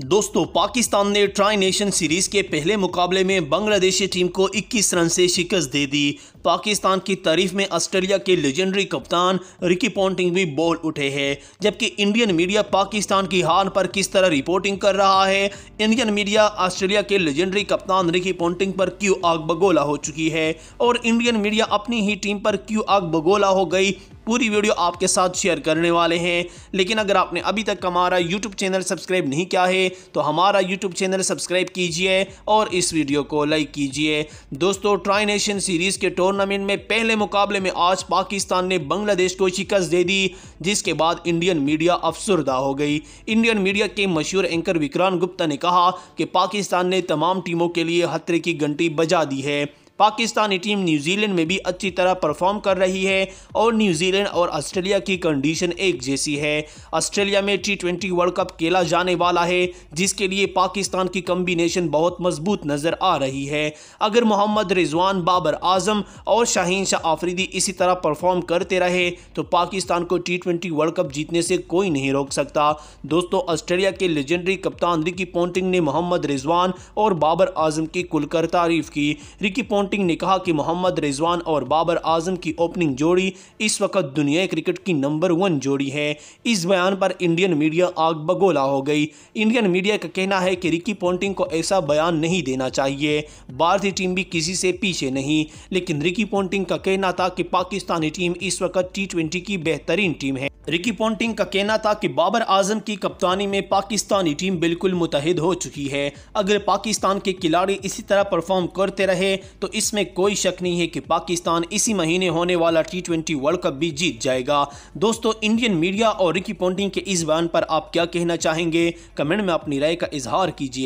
दोस्तों पाकिस्तान ने try nation series के पहले मुकाबले में बांग्लादेशी टीम को 21 रन से शिकस्त दे दी पाकिस्तान की तारीफ में ऑस्ट्रेलिया के लेजेंडरी कप्तान रिकी पॉन्टिंग भी बोल उठे हैं जबकि इंडियन मीडिया पाकिस्तान की हार पर किस तरह रिपोर्टिंग कर रहा है इंडियन मीडिया ऑस्ट्रेलिया के लेजेंडरी कप्तान रिकी पॉन्टिंग पर क्यों आग बगोला हो चुकी है और इंडियन मीडिया अपनी ही टीम पर क्यों आग बगोला हो गई पूरी वीडियो आपके साथ शेयर करने वाले हैं लेकिन अगर आपने अभी तक हमारा यूट्यूब चैनल सब्सक्राइब नहीं किया है तो हमारा यूट्यूब चैनल सब्सक्राइब कीजिए और इस वीडियो को लाइक कीजिए दोस्तों ट्राई नेशन सीरीज़ के टूर्नामेंट में पहले मुकाबले में आज पाकिस्तान ने बांग्लादेश को शिकस्त दे दी जिसके बाद इंडियन मीडिया अफसरदा हो गई इंडियन मीडिया के मशहूर एंकर विक्रांत गुप्ता ने कहा कि पाकिस्तान ने तमाम टीमों के लिए खतरे की घंटी बजा दी है पाकिस्तानी टीम न्यूजीलैंड में भी अच्छी तरह परफॉर्म कर रही है और न्यूजीलैंड और ऑस्ट्रेलिया की कंडीशन एक जैसी है ऑस्ट्रेलिया में टी ट्वेंटी वर्ल्ड कप खेला जाने वाला है जिसके लिए पाकिस्तान की कम्बिनेशन बहुत मजबूत नज़र आ रही है अगर मोहम्मद रिजवान बाबर आजम और शाहीन शाह आफरीदी इसी तरह परफॉर्म करते रहे तो पाकिस्तान को टी ट्वेंटी वर्ल्ड कप जीतने से कोई नहीं रोक सकता दोस्तों ऑस्ट्रेलिया के लेजेंडरी कप्तान रिकी पोंटिंग ने मोहम्मद रिजवान और बाबर आजम की खुलकर तारीफ की रिकी पोंटिंग कोटिंग ने कहा कि मोहम्मद रिजवान और बाबर आजम की ओपनिंग जोड़ी इस वक्त दुनिया क्रिकेट की नंबर वन जोड़ी है इस बयान पर इंडियन मीडिया आग बगोला हो गई इंडियन मीडिया का कहना है कि रिकी पोंटिंग को ऐसा बयान नहीं देना चाहिए भारतीय टीम भी किसी से पीछे नहीं लेकिन रिकी पोंटिंग का कहना था कि पाकिस्तानी टीम इस वक्त टी की बेहतरीन टीम है रिकी पोंटिंग का कहना था कि बाबर आजम की कप्तानी में पाकिस्तानी टीम बिल्कुल मुतहद हो चुकी है अगर पाकिस्तान के खिलाड़ी इसी तरह परफॉर्म करते रहे तो इसमें कोई शक नहीं है कि पाकिस्तान इसी महीने होने वाला टी ट्वेंटी वर्ल्ड कप भी जीत जाएगा दोस्तों इंडियन मीडिया और रिकी पोंटिंग के इस बयान पर आप क्या कहना चाहेंगे कमेंट में अपनी राय का इजहार कीजिए